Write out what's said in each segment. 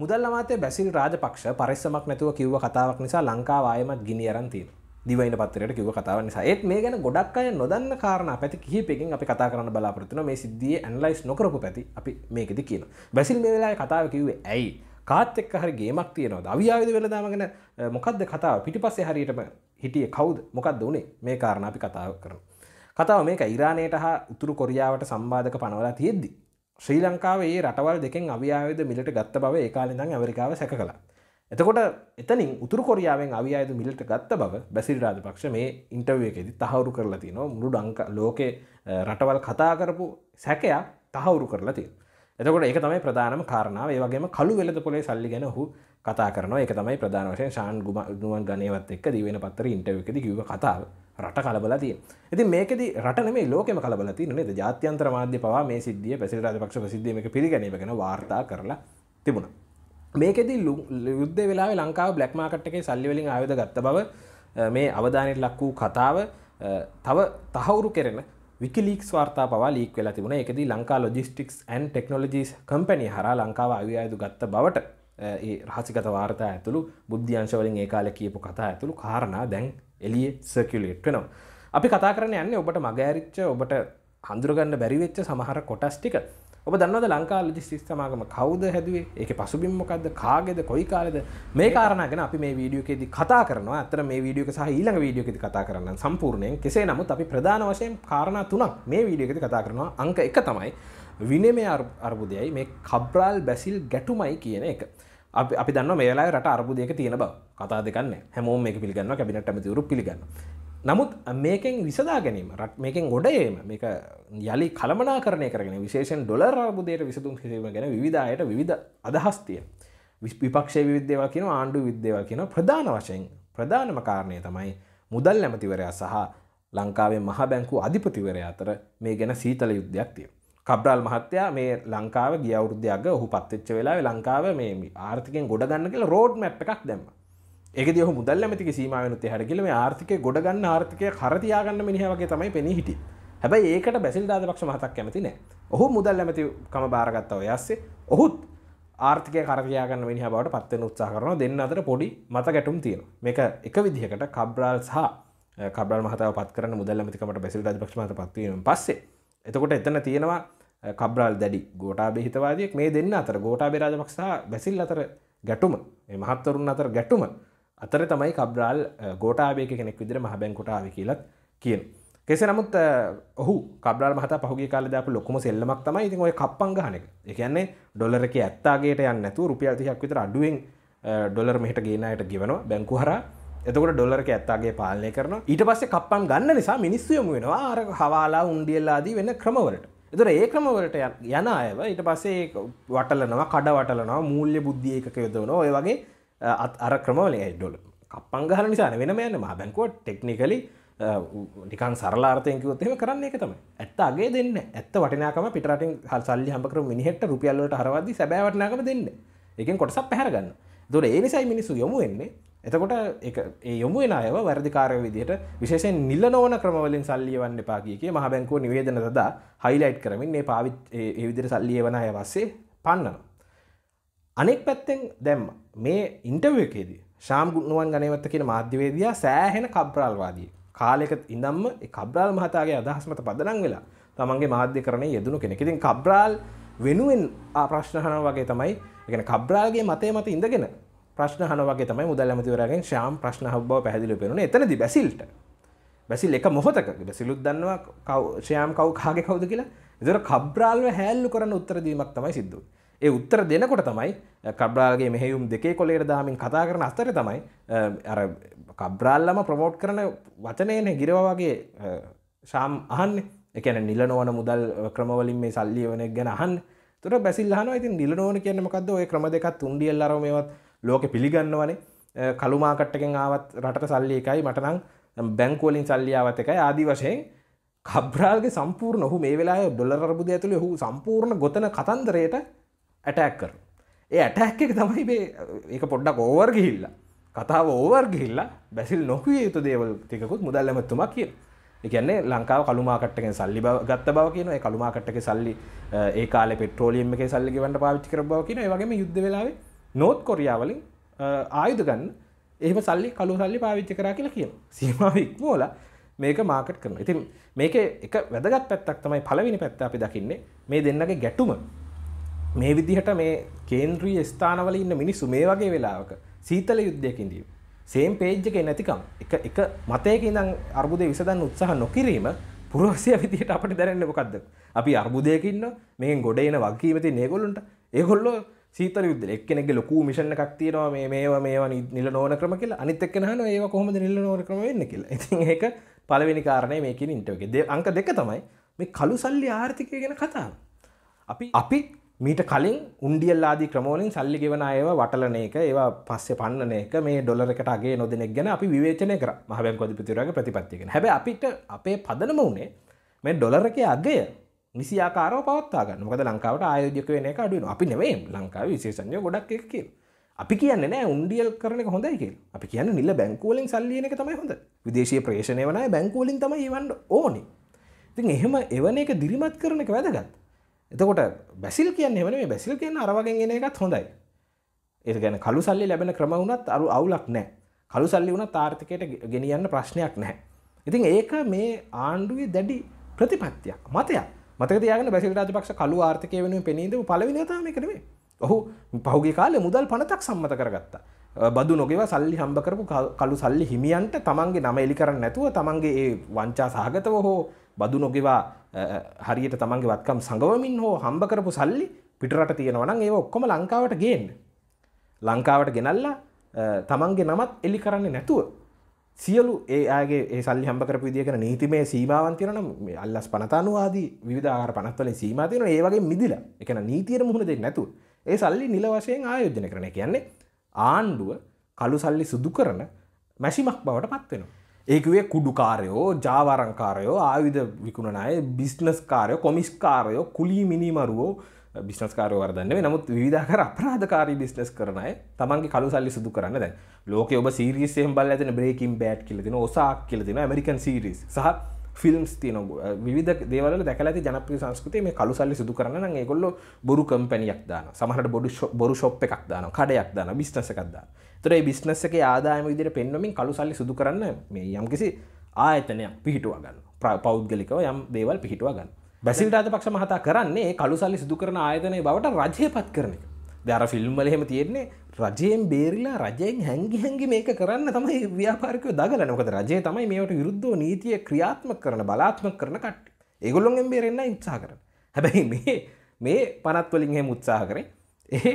මුදල් අමාතේ බැසිල් රාජපක්ෂ පරිස්සමක් නැතුව කිව්ව කතාවක් නිසා ලංකාව ආයමත් ගිනි අරන් තියෙනවා. දිවයින පත්‍රයට කිව්ව කතාව නිසා. ඒත් මේ ගැන ගොඩක් අය නොදන්න කාරණා පැති කිහිපයකින් අපි කතා කරන්න බලාපොරොත්තු වෙනවා. මේ සිද්ධියේ ඇනලයිස් නොකරපු පැති අපි මේකෙදි කියනවා. බැසිල් මේ වෙලාවේ කතාව කිව්වේ ඇයි? කාත් එක්ක හරි ගේමක් තියෙනවද? අවියාවිද වෙලදාම ගැන මොකද්ද කතාව? පිටිපස්සේ හරියටම හිටියේ කවුද? මොකද්ද උනේ? මේ කාරණා අපි කතා කරනවා. කතාව මේක ඉරානයට හා උතුරු කොරියාවට සම්බාධක පනවලා තියෙද්දි ශ්‍රී ලංකාවේ රටවල් දෙකෙන් අවියායුද මිලට ගත්ත බව ඒකාලඳං ඇමරිකාව සැක කළ. එතකොට එතනින් උතුර කොරියාවෙන් අවියායුද මිලට ගත්ත බව බැසිල් රාජපක්ෂ මේ ඉන්ටවේකෙදි තහවුරු කරලා තියන මුළු ඩංක ලෝකේ රටවල් කතා කරපු සැකයක් තහවුරු කරලා තිය. එතකොට ඒක තමයි ප්‍රධානම කාරණාව ඒ වගේම කළු වෙලද පොලේ සල්ලි ගැන හු කතා කරනවා එක තමයි ප්‍රධාන වශයෙන් ශාන් ගුමන් ගනයවත් එක් දීවෙන පත්තර ඉන්ටවකද කිව කතාව රට කලබලතිය ඇති මේකද රටන මේ ලෝකම කලබලති නද ජාත්‍යන්ත්‍ර මාධ්‍ය පවා මේ සිද්ධිය පැසිරාධ පක්ෂ සිද්ධීමක පිරිගැනීමගෙන වාර්තා කරලා තිබුණ මේකෙද යුද්ධ වෙලා ලංකාව බ්ලක් මාකට් එකේ සල්ලිවලින් ආයුධ ගත්ත බව මේ අවධානයට ලක් වූ කතාව තව තහවුරු කෙරෙන විකිලීක් වාර්තා පවා ලීක් වෙලා තිබුණ එකද Lanka logistics and technologies company හර ලංකාව අයුයායුතු ගත්ත බවට ඒ රහසිකත වාර්තා ඇතුළු බුද්ධ්‍යංශවලින් ඒ කාල කියපු කතා ඇතුළු කාරණා දැන් එලිය සර්කියලේට් වෙනවා. අපි කතා කරන යන්නේ ඔබට මගෑරිච්ච ඔබට හඳුරගන්න බැරිවෙච්ච සමහර කොටස් ටික ඔබ දන්නවද ලංකා ලොජිස්ටික්ස් සමාගම කවුද හැදුවේ? ඒකේ පසුබිම් මොකද්ද? කාගේද? කොයි කාලේද? මේ කාරණා ගැන අපි මේ වීඩියෝ එකේදී කතා කරනවා. අතර මේ වීඩියෝ එක සහ ඊළඟ වීඩියෝ එකේදී කතා කරන්න සම්පූර්ණයෙන්. කෙසේ නමුත් අපි ප්‍රධාන වශයෙන් කාරණා තුනක් මේ වීඩියෝ එකේදී කතා කරනවා. අංක 1 තමයි විනයමය අර්බුදයයි මේ කබ්‍රාල් බැසිල් ගැටුමයි කියන එක. අපි දන්න මේලා රට අරබුදයක තියෙන බව කතා දෙකන්න හැමෝම මේ පිළිගන්න කැබිනට ඇමතිවරු පිළිගන්න නමුත් මේකෙන් විසදා ගැනීම රට මේකෙන් ගොඩයේම මේක යළි කළමනා කරණය කරගෙන විශේෂෙන් ඩොලර් අරබුදයට විසතුම් කිරීම ගැන විධයට විධ අදහස්තිය විපක්ෂය විද්‍යවා කියන ආණ්ඩු විද්‍යවා කියන ප්‍රධාන වශයෙන් ප්‍රධානම කාරණය තමයි මුදල් ඇමතිවරයා සහ ලංකාවේ මහ බැංකු අධිපතිවරයා අතර මේ ගැන සීතල යුද්ධයක් තියෙන කබ්්‍රල් මහත්තයා මේ ලංකාව ගියවුරුද්‍යයක් හු පත්ච්ච වෙලා ලංකාව මේ ආර්ථකෙන් ගොඩගන්න කියල රෝඩ් මැප් එකක් දැම එකද හු මුදල් ඇමතික සීමාවනත හැකිල මේ ආර්ථකය ගොඩගන්න ආර්ථකය කරතියාගන්න මිනිහවගේ තමයි පෙනී හිටි හැබයි ඒකට බැසිල් දාදපක්ෂ මහතක් කැමති නෑ ඔහු මුදල් ඇමතිකම භාරගත්තව යස්සේ ඔහුත් ආර්ථක කරතියාගන්න මිනිහ බවට පත්වෙන උත්සා කරන දෙන්න අතර පොඩි මත ගැටුම් තියෙන මේක එක විදිහකට කබ්්‍රල් සහ කබල් මහතාව පත් කරන මුදල් ඇමතිකමට බැසිල් දපක්ෂමත පත්වීම පස්සේ එතකොට එතන තියෙනවා කබ්‍රල් දැඩි ගෝටාබේ හිතවාදයක් මේ දෙන්න අතර ගෝටාබේ රාජපක්ෂ බැසිල් අතර ගැටුම මහත්තවරුන් අතර ගැටුම අතර තමයි කබ්‍රාල් ගෝටාබේ කෙනෙක් විදිර මහබැංකොටාව කියලත් කියන. කෙසේ නමුත් ඔහු කබ්‍රා මහත පහුගේ කාලදපු ලොකුම සෙල්ලමක් තමයි ඉතින් ඔය කප්පංගහනක එකන්නේ ඩොලරක ඇත්තාගේට යන්නතු රුපියතියක් විතර අඩුවෙන් ඩොලර් මෙහට ගේනයට ගෙවනවා බැංකු හර එතකට ඩොලරක ඇත්තාගේ පාලනය කරන ඊට පස්සේ කප්පන් ගන්න නිසා මිනිස්සු යොමු වෙනවා ආර හවාලා උන්ඩියල්ලාදී වෙන්න ක්‍රමවලට එතුර ඒ ක්‍රමවලට යන අයව ඊට පස්සේ වටලනවා කඩ වටලනවා මූල්්‍ය බුද්ධිය එකක යොදවන ඔය වගේ අර ක්‍රමවල ඩොල කප්පංගහර නිසාන වෙනම යන්න මා බැංකුව ටෙක්නිකලි නිකන් සරලාර්ථයකිවත්තම කරන්න එක තම ඇත්ත අගේ දෙන්න ඇත්ත වටනාකම පිටරටින් හල් සල්ලි හම්පකර මිනිහට රුපියල්ලට හරවදදි සැබෑවටනාකම දෙන්න එකින් කොටසක් පැහරගන්න දුර ඒ නිසයි මිනිසු යොමු වෙන්නේ එතකොට ඒ යොමු වෙන අයව වැරදිකාරය විදිහට විශේෂයෙන් නිල නොවන ක්‍රමවලින් සල්ලිය වන්න එපා කිය කිය මහ බැංකුව නිවේදන දදා හයිලයිට් කරමින් මේ පාවිත් ඒ විදිහට සල්ලිය වන අය වස්සේ පන්නන. අනෙක් පැත්තෙන් දැම්ම මේ ඉන්ටර්වකේදී ශාම් ගුණුවන් ගනයවත්ත කියෙන මාධ්‍යවේදයා සෑහෙන කබ්්‍රාල්වාදී කාලෙක ඉඳම්ම කබ්්‍රාල් මහතාගේ අදහස්මත පදනං වෙලා තමන්ගේ මාධ්‍ය කරනය යෙදනු කෙනෙ ඉතින් කබ්්‍රාල් වෙනුවෙන් ආප්‍රශ්නහන වගේ තමයි එකන කබ්්‍රාල්ගේ මතය මත ඉඳගෙන ප්‍රශ්නහනවගේ තමයි මුදල් ඇමතිවරගෙන් ශාම් ප්‍රශ්න හබ්බව පැදිලි පෙරුණ එතනද බැසිල්ට බැසිල් එක මොහොතක බැසිලුත් දන්නවා කව ශයාම් කව් කාගේ කවුද කියලා දර කබ්්‍රාල්ව හැල්ලු කරන උත්තරදීමක් තමයි සිද්ධ. ඒ උත්තර දෙනකොට තමයි කබ්්‍රාල්ගේ මෙහෙයුම් දෙකේ කොලේට දාමින් කතා කරන අස්තර තමයි අර කබ්්‍රාල්ලම ප්‍රමෝට් කරන වචනයන ගිරවාගේ ශාම් අහන්න එකන නිලනොවන මුදල් ක්‍රමවලින් මේ සල්ලිය වන ගැන අහන් තුර බැසිල්හන ඉතින් නිලනෝන කියනමකද ඔය ක්‍රම දෙකත් තුන්ඩියල් අරමවත් ලෝක පිළිගන්නවනේ කළුමාකට්ටකෙන් ආවත් රට සල්ලි එකයි මටනම් බැංකෝලින් සල්ලියාවත් එකයි ආදී වශයෙන් කබ්්‍රාල්ගේ සම්පූර්ණ හු මේ වෙලා ඩොල්ලරබුද ඇතුළේ හු සම්පූර්ණ ගොතන කතන්දරයට ඇටැක් කර. ඒ ඇටැක් එක තමයි මේ ඒක පොඩ්ඩක් ඕවර් ගිහිල්ලා කතාව ඕවර් ගිහිල්ලා බැසිල් නොකුව යුතු දේවල් තිකුත් මුදල් ඇමත්තුමක් කිය එකන්නේ ලංකාව කළුමාකට්ටකෙන් සල්ලි ගත්ත බව කියන කළුමාකට්ටක සල්ලි ඒ කාල පෙට්‍රෝලියම් එක සල්ලි වන්ට පාවිච්චි කර බව කියන වගේම යුද්ධ වෙලාවේ නෝත් කොරියාවලින් ආයුධ ගන්න එහම සල්ලි කලු සල්ලි පාවිච්චි කරා කියලා කියන සීමාව ඉක්මෝල මේක මාකට් කරන ඉතින් මේක එක වැදගත් පැත්තක් තමයි පළවෙනි පැත්ත අපි දකින්නේ මේ දෙන්නගේ ගැටුම මේ විදිහට මේ කේන්ද්‍රී ස්ථානවල ඉන්න මිනිස්සු මේ වගේ වෙලාවක සීතල යුද්ධයකින්දී සේම් පේජ් එකේ නැතිකම් එක එක මතයක ඉඳන් අර්බුදේ විසඳන්න උත්සාහ නොකිරීම පුරවැසියා විදිහට අපිට දැනෙන්නේ මොකද්ද අපි අර්බුදයක ඉන්න මේකෙන් ගොඩ එන වගකීම තියෙන ඒගොල්ලන්ට ඒගොල්ලෝ සීතල යුද්ධ එක්කෙනෙගේ ලොකු මිෂණ එකක් තියෙනවා මේ මේවා මේවා නිල නෝන ක්‍රම කියලා අනිත් එක්කෙනා අහනවා ඒවා කොහොමද නිල නෝන ක්‍රම වෙන්නේ කියලා. ඉතින් ඒක පළවෙනි කාරණේ මේකේ ඉන්ටර්වයු එකේ. අංක දෙක තමයි මේ කළු සල්ලි ආර්ථිකය ගැන කතාව. අපි අපි මීට කලින් උන්ඩියල්ලාදී ක්‍රමෝලින් සල්ලි ගෙවන අයව වටලන එක ඒවා පස්සේ පන්නන එක මේ ඩොලරකට අගේ නොදෙනෙක් ගැන අපි විවේචනය කර මහැබැන් කොදිපිතුරගේ ප්‍රතිපත්තියගෙන හැබ අපිට අපේ පදනම වුණේ මේ ඩොලරක අගය නිසියාකාරව පවත්වා ගන්න මොකද ලංකාවට ආයෝජක වෙන එක අඩුවෙන අපි නෙවෙයි ලංකාවේ විශේෂඥයෝ ගොඩක් එක කියලා. අපි කියන්නේ නෑ උන්ඩියල් කරන එක හොඳයි කියලා. අපි කියන්නේ නිල බැංකු වලින් සල්ලි එන එක තමයි හොඳ. විදේශීය ප්‍රේෂණය වනාය බැංකු වලින් තමයි එවන්න ඕනේ. ඉතින් එහෙම එවන එක දිරිමත් කරන එක වැදගත්. එතකොට බැසිල් කියන්නේ එවන මේ බැසිල් කියන අර වගේ එන එකත් හොඳයි. ඒක ගැන කළු සල්ලි ලැබෙන ක්‍රම වුණත් අරු අවුලක් නෑ. කළු සල්ලි වුණත් ආර්ථිකයට ගෙනියන්න ප්‍රශ්නයක් නැහැ. ඉතින් ඒක මේ ආණ්ඩුවේ දැඩි ප්‍රතිපත්තියක් මතයක්. මතක තියාගෙන බැසිල් රාජපක්ෂ කළු ආර්ථිකය වෙනුවෙන් පෙනී හිටපු පළවෙනි තමයි කරේ. ඔහු පහුගිය කාලේ මුදල් පනතක් සම්මත කරගත්තා. බදු නොගෙව සල්ලි හම්බ කරපු කළු සල්ලි හිමියන්ට තමන්ගේ නම එලි කරන්න නැතුව තමන්ගේ ඒ වංචා සහගතව හෝ බදු නොගෙවා හරියට තමන්ගේ වත්කම් සඟවමින් හෝ හම්බ කරපු සල්ලි පිටරට තියෙනවනම් ඒ ඔක්කොම ලංකාවට ගේන්න. ලංකාවට ගෙනල්ලා තමන්ගේ නමත් එලි කරන්නේ නැතුව සියලු ඒ ආගේ ඒ සල්ලි හම්බ කරපු විදිහ කරන නීතිමය සීමාවන් තියෙනවා නම් අල්ලස් පනතනුවාදී විවිධ ආකාර පනත් වලින් සීමා තියෙනවා ඒ වගේ මිදිලා ඒ කියන්නේ නීතියට මුහුණ දෙන්නේ නැතුව ඒ සල්ලි නිල වශයෙන් ආයෝජනය කරන කියන්නේ ආණ්ඩුව කළු සල්ලි සුදු කරන මැසිමක් බවට පත්වෙනවා ඒකවේ කුඩුකාරයෝ ජාවරංකාරයෝ ආයුධ විකුණනය බිස්නස් කාරයෝ කොමිස්කාරයෝ කුලි මිනිමරුවෝ බිස්නස්කාරය වර්දන්නේ නමුත් විධාකර අපරාධකාරී බිස්නස් කරනය තමන්ගේ කලු සල්ලි සිදු කරන්න දැ ලෝක ඔබ සිරිසියෙන් බල ඇතන බ්‍රේකින් බෑට් කියලතින ඔසාක් කියලතින මරිකන් සිරිස් සහ ෆිල්ම්ස් තියන විධ දේවල දැකල ඇති ජනප්‍රිය සංස්කෘතිය මේ කලු සල්ලි සිදු කරන්න ඒගොල්ල බොරු කම්පැනියක් දාන සමහට බොඩු බොරු ශොප් එකක් දාන කඩයක් දාන බිස්නසකක්දා තුරේ බිස්නස එක ආදායම විදිර පෙන්වමින් කලු සල්ලි සිදු කරන්න මේ යම්කිසි ආයතනයක් පිහිටුවගන්න පෞද්ගලිකව යම් දේවල් පිහිටුවගන්න බැසිල් රාජපක්ෂ මහතා කරන්නේ කළු සල්ලි සිදු කරන ආයතනය බවට රජය පත් කරන එක. දර ෆිල්ම්වල එහෙම තියෙන්නේ රජයෙන් බේරිලා රජයෙන් හැංගි හැංගි මේක කරන්න තමයි ව්‍යාපාරිකයෝ දගලන. මොකද රජය තමයි මේවට විරුද්ධව නීතිය ක්‍රියාත්මක කරන බලාත්මක කරන කට්ටිය. ඒගොල්ලොන්ගෙන් බේරෙන්න උත්සාහ කරන. හැබැයි මේ මේ පනත් වලින් එහෙම උත්සාහ කරේ. ඒ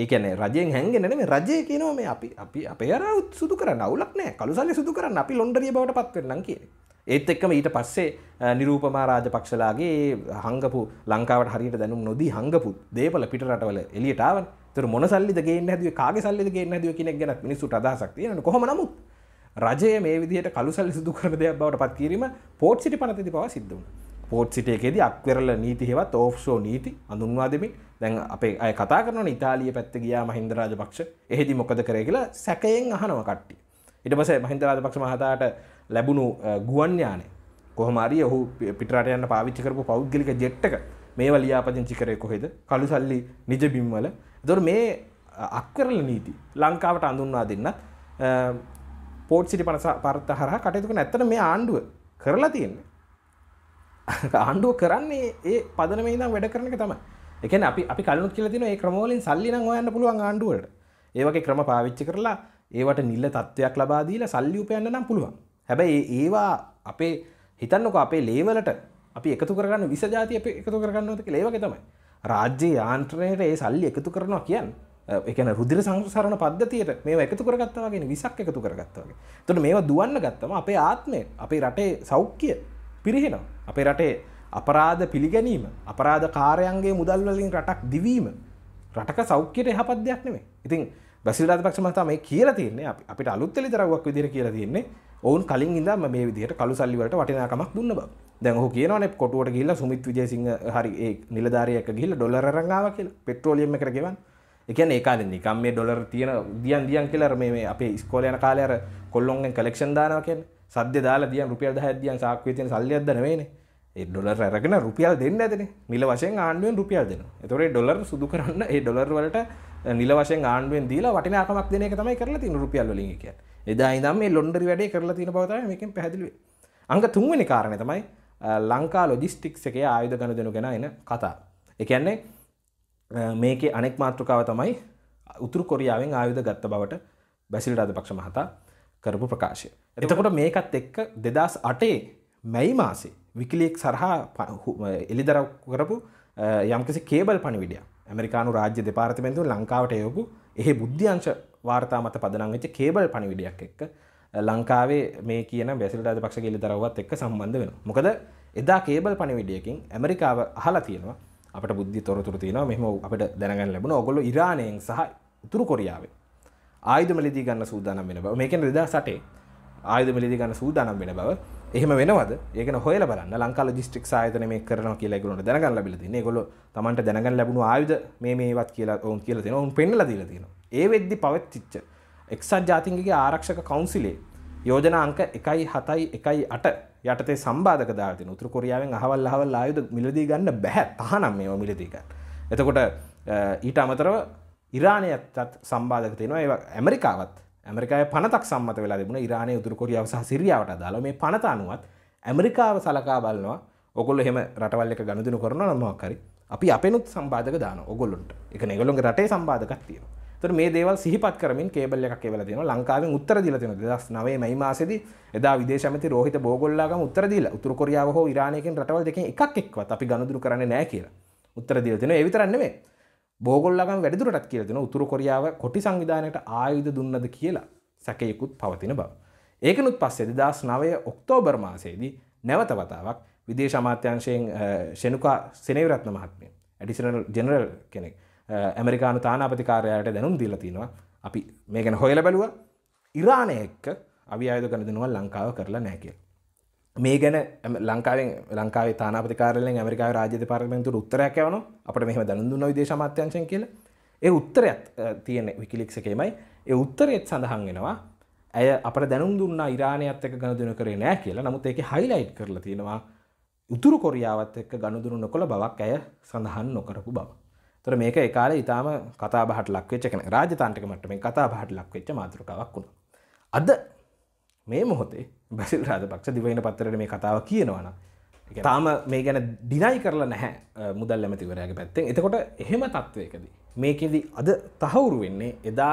ඒ කියන්නේ රජයෙන් හැංගෙන නෙමෙයි රජය කියනවා මේ අපි අපි අපේ අර සුදු කරන්න අවුලක් නැහැ. කළු සල්ලි සුදු කරන්න අපි ලොන්ඩරිය බවට පත් වෙන්නම් කියන්නේ. ඒත් එක්කම ඊට පස්සේ නිරූපමා රාජපක්ෂලාගේ හංගපු ලංකාවට හරියට දැනුම් නොදී හංගපු දේපල පිට රටවල එළියට ආවනේ. ඒතර මොන සල්ලිද ගේන්න හැදුවේ කාගේ සල්ලිද ගේන්න හැදුවේ කියන එක ගැන මිනිස්සුන්ට අදහසක් තියෙනවනේ. කොහොම නමුත් රජය මේ විදිහට කළු සල්ලි සිදු කරන දෙයක් බවට පත් කිරීම පෝට් සිටි පනතේදී පවා සිද්ධ වුණා. පෝට් සිටයකේදී අක්වෙරල නීති හෙවත් ඕෆ්ෂෝ නීති හඳුන්වා දෙමින් දැන් අපේ අය කතා කරන ඉතාලිය පැත්ත ගියා මහින්ද රාජපක්ෂ. එහෙදි මොකද කරේ කියලා සැකයෙන් අහනවා කට්ටිය. ඊට පස්සේ මහින්ද රාජපක්ෂ මහතාට ලැබුණු ගුවන් යානය කොහමරි ඔහු පිටරට යන්න පාවිච්චි කරපු පෞද්ගලික ජෙට්ටක මේ වලියාපදිංචි කරය කොහෙද කළු සල්ලි නිජබිම්වල දොර මේ අක්කරල නීති ලංකාවට අඳුන්වා දෙන්නත් පෝට් සිටි පනස පර්ත හර කටයුතුක නැත්තන මේ ආණ්ඩුව කරලා තියෙන්නේ ආණ්ඩුව කරන්නේ ඒ පදන මේ වැඩ කරන එක තම එක අපි අපි කලු කියල තින ඒ ක්‍රමෝලින් සල්ලි නම් ඔයන්න පුළුවන් ආණ්ඩුවට ඒවගේ ක්‍රම පාවිච්චි කරලා ඒවට නිල්ල තත්ත්වයක් ලබාදීලා සල්ලි උපයන්න නම් පුළුවන් හැබැයි ඒවා අපේ හිතන්නක අපේ ලේවලට අපි එකතු කරගන්න විස ජාතිය අප එකතු කරගන්නවතක ලේවක තමයි රාජ්‍ය යාන්ත්‍රණයට ඒ සල්ලි එකතු කරනවා කියන් එකන රුදිර සංසරණ පද්ධතියට මේ එකතු කරගත්තවගෙන විසක් එකතු කරගත්තවගේ තොට මේවා දුවන්න ගත්තම අපේ ආත්මය අපේ රටේ සෞඛ්‍ය පිරිහෙනවා අපේ රටේ අපරාධ පිළිගැනීම අපරාධ කාරයන්ගේ මුදල්වලින් රටක් දිවීම රටක සෞඛ්‍යයට යහපත් දෙයක් නෙමේ ඉතින් බැසිලාද පක්ෂ මතා මේ කියලා තියන්නේ අපිට අලුත්තලි දරවක් විදිර කියලා තියෙන්නේ ඔවුන් කලින් ඉදම මේ විදිහට කළු සල්ලිවලට වටිනාකමක් දුන්න බව දැන් ඔහු කියනවනේ කොටුවට ගිහිල්ලා සුමිත් විජේසිංහ හරි ඒ නිලධාරියෙක් ගිහිල්ලා ඩොලර් අරන් ආවා කියලා පෙට්‍රෝලියම් එකට ගෙවන්න ඒ කියන්නේ ඒ කාලේ නිකන් මේ ඩොලර් තියෙන දියන් දියන් කියලා අර මේ මේ අපේ ඉස්කෝලේ යන කාලේ අර කොල්ලොන්ගෙන් කලෙක්ෂන් දානවා කියන්නේ සද්ද දාලා දියන් රුපියල් 10ක් දියන් සාක්කුවේ තියෙන සල්ලියක් ද නෙවෙයිනේ ඒ ඩොලර් අරගෙන රුපියල් දෙන්න ඇතනේ නිල වශයෙන් ආණ්ඩුවෙන් රුපියල් දෙනවා. ඒතකොට ඩොලර් සුදු කරන්න ඒ ඩොලර් වලට නිල වශයෙන් ආණ්ඩුවෙන් දීලා වටිනාකමක් දෙන එක තමයි කරලා තියෙන රුපියල් වලින් කියන්නේ. එදා ඉදම් මේ ලොන්ඩරි වැඩේ කරලා තියෙන බව තමයි මේකෙන් පැහැදිලි වෙන්නේ අංග තුන්වෙනි කාරණය තමයි ලංකා ලොජිස්ටික්ස් එකේ ආයුධ ගනුදෙනු ගැන එන කතා ඒ කියන්නේ මේකේ අනෙක් මාතෘකාව තමයි උතුරු කොරියාවෙන් ආයුධ ගත්ත බවට බැසිල් රාධපක්ෂ මහතා කරපු ප්‍රකාශය. එතකොට මේකත් එක්ක දෙදස් අටේ මැයි මාසේ විකිලෙක් සරහා එලිදර කරපු යම්කිසි කේබල් පණිවිඩිය ඇමරිකානු රාජ්‍ය දෙපාර්තිමෙන්තු ලංකාවට යොපු එහි බුද්ධ්‍යංශ වාර්තා මත පදනංගච්ච කේබල් පණිවිඩයක් එක්ක ලංකාවේ මේ කියන බැසිල් රාජපක්ෂ කෙලි දරව්වත් එක්ක සම්බන්ධ වෙන. මොකද එදා කේබල් පණිවිඩයකින් ඇමරිකාව අහලා තියෙනවා අපට බුද්ධි තොරතුරු තියෙනවා මෙහෙම අපිට දැනගන්න ලැබුණා. ඕගොල්ලෝ ඉරානයෙන් සහ උතුරු කොරියාවෙන් ආයුධ මෙලදී ගන්න සූදානම් වෙන බව. මේ කියන්නේ 2008 ආයුධ මෙලදී ගන්න සූදානම් වෙන බව. එහෙම වෙනවද? ඒකන හොයලා බලන්න. ලංකා ලොජිස්ටික්ස් ආයතනය මේ කරනවා කියලා ඒගොල්ලෝ දැනගන්න ලැබිලා තියෙනවා. ඒගොල්ලෝ Tamanට දැනගන්න ලැබුණු ආයුධ මේ මේවත් කියලා ඔවුන් කියලා තියෙනවා. ඔවුන් පෙන්නලා දීලා තියෙනවා. ඒ වෙද්දි පවත්තිච්ච එක්සත් ජාතින්ගේ ආරක්ෂක කවුන්සිලේ යෝජන අංක එකයි හතයි එකයි අට යටතේ සම්බාධක දාතින උතුර කොරියාවෙන් අහවල් අහවල් ආයුද මිලදී ගන්න බැහැ තහනම් මේවා මිලදීගන්න. එතකොට ඊට අමතරව ඉරාණයත් සම්බාධක තියෙනවා ඒ ඇමරිකාවත් ඇමරිකාය පනතක් සම්මත වෙලා තිබුණ ඉරාණය උතුර කොරියාව සහ සිරියාවට දාලා මේ පනත අනුවත් ඇමරිකාව සලකා බලනවා ඔගොල්ලෝ එහෙම රටවල් එක ගනුදෙනු කරනවා නම් මොකක් හරි අපි අපෙනුත් සම්බාධක දානවා ඔගොල්ලොන්ට. ඒක නෙගොල්ලොන්ගේ රටේ සම්බාධකක් තියෙනවා. තර මේ දේවල් සිහිපත් කරමින් කේබල් එකක් කියලා තියෙනවා ලංකාවෙන් උත්තර දීලා තියෙනවා 2009 මැයි මාසේදී එදා විදේශ ඇමති රෝහිත බෝගොල්ලාගම උත්තර දීලා උතුරු කොරියාව හෝ ඉරානයකින් රටවල් දෙකෙන් එකක් එක්කවත් අපි ගනුදෙනු කරන්නේ නැහැ කියලා උත්තර දීලා තියෙනවා ඒ විතරක් නෙමෙයි බෝගොල්ලාගම වැඩිදුරටත් කියලා තියෙනවා උතුරු කොරියාව කොටි සංවිධානයට ආයුධ දුන්නද කියලා සැකයකුත් පවතින බව ඒකනුත් පස්සේ 2009 ඔක්තෝබර් මාසයේදී නැවත වතාවක් විදේශ අමාත්‍යංශයෙන් ෂෙනුකා සෙනවිරත්න මහත්මිය ඇඩිෂනල් ජෙනරල් කෙනෙක් ඇමරිකානු තානාපතිකාරයට දැනුම් දීල තිනවා අපි මේකැන හොයල බැලුව ඉරාණය එක්ක අවි අයුතු කන දෙනවා ලංකාව කරලා නෑකල්. මේ ගැන ලංකාවෙන් ලංකාව තානාපතිකාරලෙන් ඇමරිකා රාජ්‍ය පාර්මෙන්තු උත්තරයක් යවන අපට මෙහම දැනුදුන්න දේශමත්‍යංශය කියල ඒ උත්තරයත් තියෙන විකිලික්ස එකේමයි ඒ උත්තරයත් සඳහන් වෙනවා ඇය අපට දැනුම් දුන්න ඉරාණයත් එක ගණ දෙන කරේ නෑ කියලා නමුත් ඒක හයිලයිට් කරලා තියෙනවා උතුරු කොරියාවත් එක්ක ගණුදුරු නොකොළ බවක් ඇය සඳහන් නොකරපු බව. තොර මේක එකකාල ඉතාම කතා බහට ලක්වෙච්ච කෙන රාජතාන්ටික මට මේ කතා බහට ලක්වෙච්ච මාතෘකාවක් වුණ අද මේ මොහොතේ බැසිල් රාජපක්ෂ දිවයින පත්තරට මේ කතාව කියනවන තාම මේ ගැන ඩිනයි කරලා නැහැ මුදල් ඇමතිවරයාගේ පැත්තෙන් එතකොට එහෙම තත්ත්වයකදී මේකෙදී අද තහවුරු වෙන්නේ එදා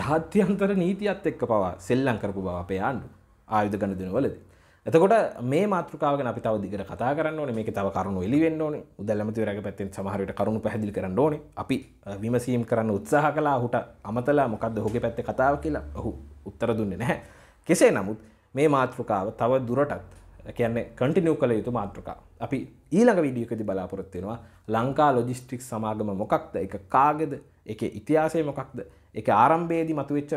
ජාත්‍යන්තර නීතියත් එක්ක පවා සෙල්ලං කරපු බව අපේ ආණ්ඩු ආයුධ ගණදනවලදී එතකොට මේ මාතෘකාව ගැන අපි තව දිගට කතා කරන්න ඕනේ මේකේ තව කරුණු එළි වෙන්න ඕනේ උදැල් ඇමතිවරයාගේ පැත්තෙන් සමහර විට කරුණු පැහැදිලි කරන්න ඕනේ අපි විමසීම් කරන්න උත්සාහ කළා ඔහුට අමතලා මොකද්ද ඔහුගේ පැත්තේ කතාව කියලා ඔහු උත්තර දුන්නේ නැහැ කෙසේ නමුත් මේ මාතෘකාව තව දුරටත් කියන්නේ කටිනියු කළ යුතු මාතෘකා අපි ඊළඟ වීඩියෝකදී බලාපොරොත්තු වෙනවා ලංකා ලොජිස්ටික්ස් සමාගම මොකක්ද ඒක කාගේද ඒකේ ඉතිහාසය මොකක්ද ඒක ආරම්භයේදී මතුවෙච්ච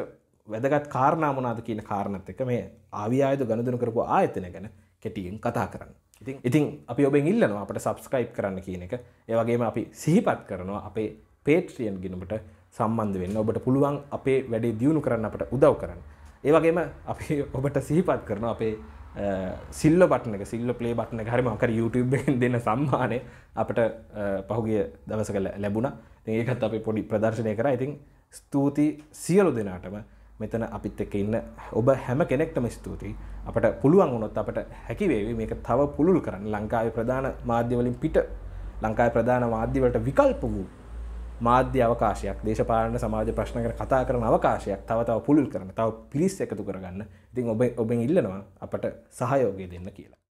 වැදගත් කාරණාමනාද කියන කාරණත් එක මේ ආවියායුතු ගණදනු කරපු ආයතන ගැන කෙටියෙන් කතා කරන්න. ඉතින් ඉතින් අපි ඔබෙන් ඉල්ලනවා අපට සබස්ක්‍රයිප් කරන්න කියන එක ඒවගේම අපි සිහිපත් කරනවා අපේ පේට්‍රියන් ගෙනට සම්බන්ධ වෙන්න ඔබට පුළුවන් අපේ වැඩේ දියුණු කරන්න අපට උදව් කරන්න. ඒවගේම අපි ඔබට සිහිපත් කරන අපේ සිල්ල බටන සිල්ල පලේ බටන හරිම කර YouTubeුබෙන් දෙන සම්මානය අපට පහුගිය දවස කල ලැබුණ ඒකත් අපි පොඩි ප්‍රදර්ශනය කර ඉතින් ස්තුති සියලු දෙනාටම මෙතන අපිත් එක්ක ඉන්න ඔබ හැම කෙනෙක්ටම ස්තුතියි. අපට පුළුවන් වුණොත් අපට හැකි වේවි මේක තව පුළුල් කරන්න. ලංකාවේ ප්‍රධාන මාධ්‍ය වලින් පිට ලංකාවේ ප්‍රධාන මාධ්‍ය වලට විකල්ප වූ මාධ්‍ය අවකාශයක් දේශපාලන සමාජ ප්‍රශ්න ගැන කතා කරන අවකාශයක් තව තව පුළුල් කරන්න. තව පිරිස් එකතු කරගන්න. ඉතින් ඔබ ඔබෙන් ඉල්ලනවා අපට සහයෝගය දෙන්න කියලා.